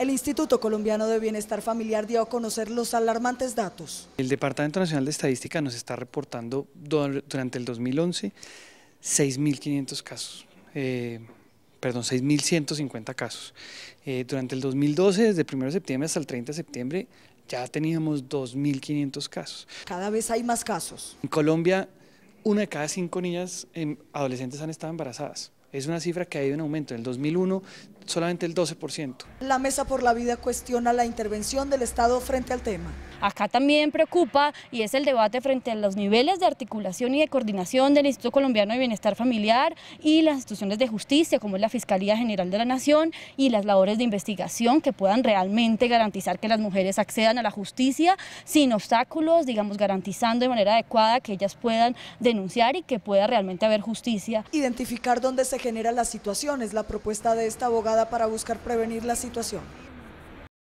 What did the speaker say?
El Instituto Colombiano de Bienestar Familiar dio a conocer los alarmantes datos. El Departamento Nacional de Estadística nos está reportando durante el 2011 6.500 casos, eh, perdón, 6.150 casos. Eh, durante el 2012, desde el 1 de septiembre hasta el 30 de septiembre, ya teníamos 2.500 casos. Cada vez hay más casos. En Colombia, una de cada cinco niñas adolescentes han estado embarazadas. Es una cifra que ha ido en aumento. En el 2001 solamente el 12%. La Mesa por la Vida cuestiona la intervención del Estado frente al tema. Acá también preocupa y es el debate frente a los niveles de articulación y de coordinación del Instituto Colombiano de Bienestar Familiar y las instituciones de justicia como es la Fiscalía General de la Nación y las labores de investigación que puedan realmente garantizar que las mujeres accedan a la justicia sin obstáculos, digamos garantizando de manera adecuada que ellas puedan denunciar y que pueda realmente haber justicia. Identificar dónde se genera la situación, es la propuesta de esta abogada para buscar prevenir la situación.